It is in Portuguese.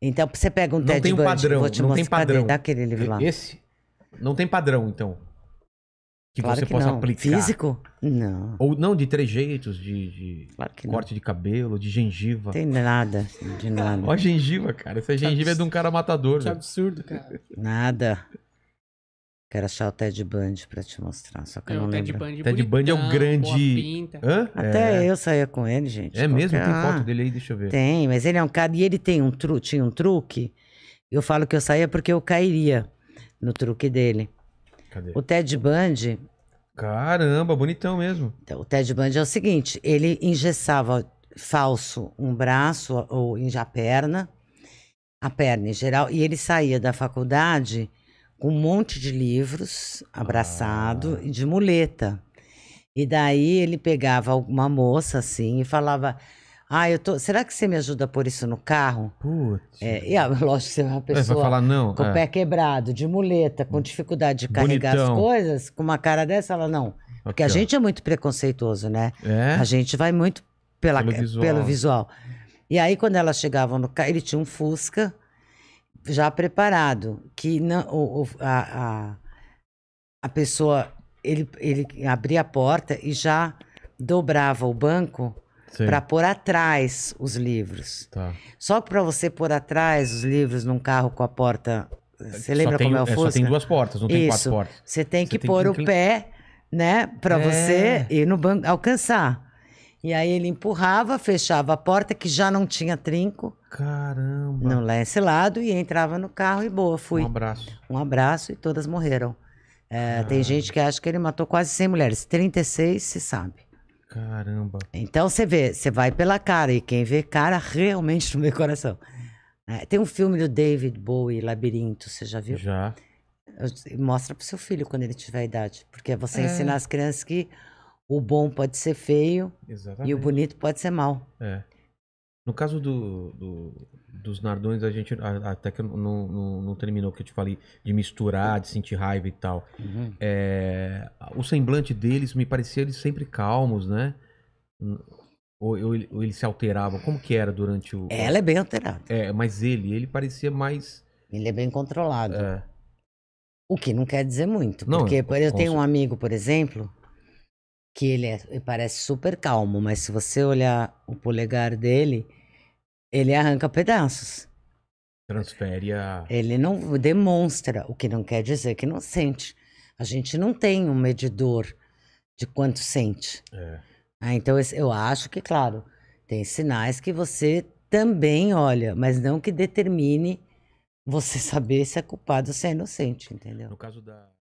Então, você pega um não Ted tem um Bundy, padrão, vou te não tem padrão. Daquele livro lá. Esse? Não tem padrão, então. Que claro você que possa não. aplicar. Físico? Não. Ou não, de trejeitos, de, de claro corte não. de cabelo, de gengiva. Tem nada, de nada. Ó, gengiva, cara. Essa gengiva é de um cara matador. Que absurdo, cara. Nada. Quero achar o Ted Bundy pra te mostrar, só que eu, eu não o Ted lembro. Bundy Ted bonitão, Bundy é o grande... Hã? Até é. eu saía com ele, gente. É qualquer... mesmo? Tem foto dele aí? Deixa eu ver. Tem, mas ele é um cara... E ele tem um tru... tinha um truque. Eu falo que eu saía porque eu cairia no truque dele. Cadê? O Ted Bundy... Caramba, bonitão mesmo. Então, o Ted Bundy é o seguinte, ele engessava falso um braço ou a perna, a perna em geral, e ele saía da faculdade com um monte de livros abraçado ah. e de muleta. E daí ele pegava alguma moça assim e falava: Ah, eu tô. Será que você me ajuda a pôr isso no carro? Putz. É, e lógico, você é uma pessoa. falar, não. Com é. o pé quebrado, de muleta, com dificuldade de carregar Bonitão. as coisas, com uma cara dessa, ela não. Porque a gente ó. é muito preconceituoso, né? É? A gente vai muito pela, pelo, visual. pelo visual. E aí, quando elas chegavam no carro, ele tinha um Fusca já preparado, que não, o, a, a, a, pessoa ele, ele abria a porta e já dobrava o banco para pôr atrás os livros. Tá. Só que para você pôr atrás os livros num carro com a porta. É, você lembra como é o é, Fusca? Só tem duas portas, não tem quatro portas. Você tem que você pôr tem que... o pé, né, para é. você ir no banco alcançar. E aí ele empurrava, fechava a porta que já não tinha trinco. Caramba. Não lá esse é lado e entrava no carro e boa, fui. Um abraço. Um abraço e todas morreram. É, tem gente que acha que ele matou quase 100 mulheres. 36 se sabe. Caramba. Então você vê, você vai pela cara e quem vê cara realmente no meu coração. É, tem um filme do David Bowie, Labirinto, você já viu? Já. Mostra pro seu filho quando ele tiver idade, porque é você é. ensinar as crianças que o bom pode ser feio Exatamente. e o bonito pode ser mal. É. No caso do, do, dos Nardões, a gente até que não, não, não terminou o que eu te falei de misturar, de sentir raiva e tal. Uhum. É, o semblante deles me parecia eles sempre calmos, né? Ou, ou, ou, eles se alteravam? Como que era durante o. Ela é bem alterada. É, mas ele, ele parecia mais. Ele é bem controlado. É. O que não quer dizer muito. Não, porque eu, eu tenho um amigo, por exemplo, que ele, é, ele parece super calmo, mas se você olhar o polegar dele, ele arranca pedaços. Transfere a. Ele não demonstra, o que não quer dizer que não sente. A gente não tem um medidor de quanto sente. É. Ah, então eu acho que, claro, tem sinais que você também olha, mas não que determine você saber se é culpado ou se é inocente, entendeu? No caso da.